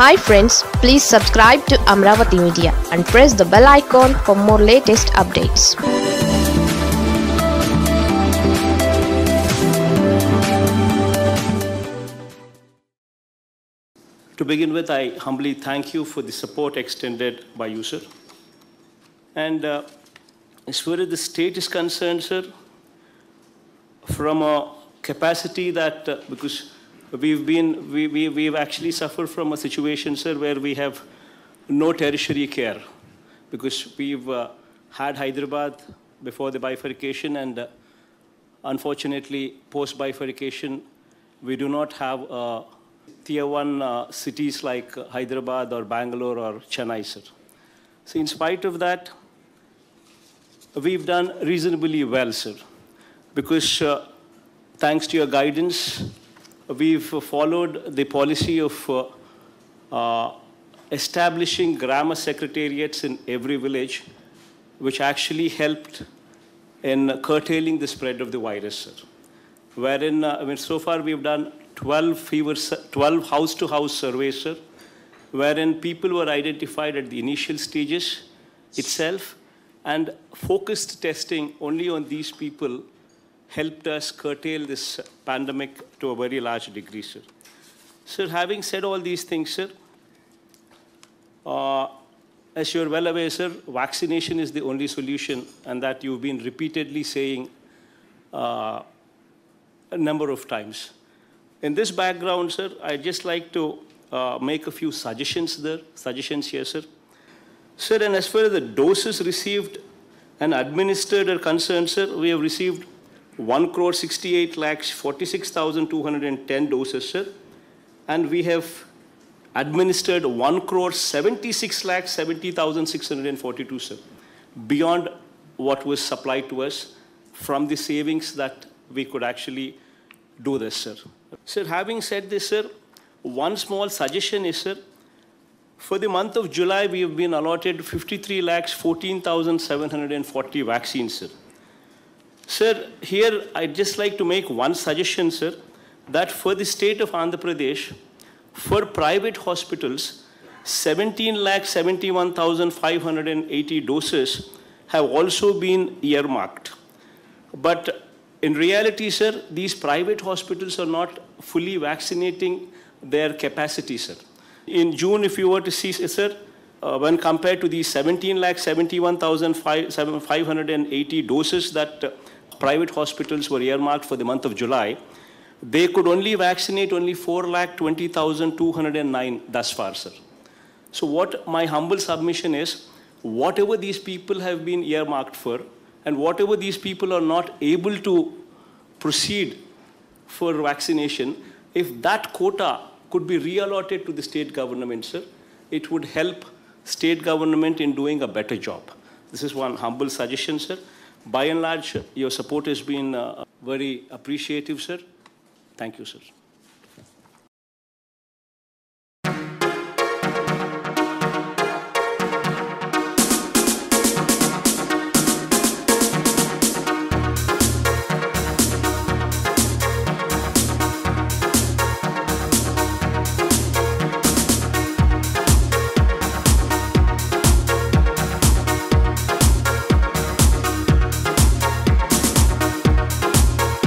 Hi friends, please subscribe to Amravati Media and press the bell icon for more latest updates. To begin with, I humbly thank you for the support extended by you, sir. And uh, as far as the state is concerned, sir, from a capacity that, uh, because we've been, we, we, we've actually suffered from a situation, sir, where we have no tertiary care because we've uh, had Hyderabad before the bifurcation and uh, unfortunately post-bifurcation we do not have uh, tier 1 uh, cities like Hyderabad or Bangalore or Chennai, sir. So in spite of that, we've done reasonably well, sir, because uh, thanks to your guidance, we've followed the policy of uh, uh, establishing grammar secretariats in every village, which actually helped in curtailing the spread of the virus. Wherein, uh, I mean, so far we've done 12 fever, 12 house-to-house -house surveys, sir, wherein people were identified at the initial stages itself, and focused testing only on these people helped us curtail this pandemic to a very large degree, sir. Sir, having said all these things, sir, uh, as you're well aware, sir, vaccination is the only solution, and that you've been repeatedly saying uh, a number of times. In this background, sir, I'd just like to uh, make a few suggestions there, suggestions here, sir. Sir, and as far as the doses received and administered are concerned, sir, we have received 1 crore 68 lakhs 46,210 doses, sir. And we have administered 1 crore 76 lakhs 70,642, sir, beyond what was supplied to us from the savings that we could actually do this, sir. Sir, having said this, sir, one small suggestion is, sir, for the month of July, we have been allotted 53 lakhs 14,740 vaccines, sir. Sir, here I'd just like to make one suggestion, sir, that for the state of Andhra Pradesh, for private hospitals, 17 lakh 71,580 doses have also been earmarked. But in reality, sir, these private hospitals are not fully vaccinating their capacity, sir. In June, if you were to see, sir, uh, when compared to the 17 lakh 71,580 doses that uh, private hospitals were earmarked for the month of July, they could only vaccinate only 4,20,209 thus far, sir. So what my humble submission is, whatever these people have been earmarked for, and whatever these people are not able to proceed for vaccination, if that quota could be reallocated to the state government, sir, it would help state government in doing a better job. This is one humble suggestion, sir. By and large, your support has been uh, very appreciative, sir. Thank you, sir.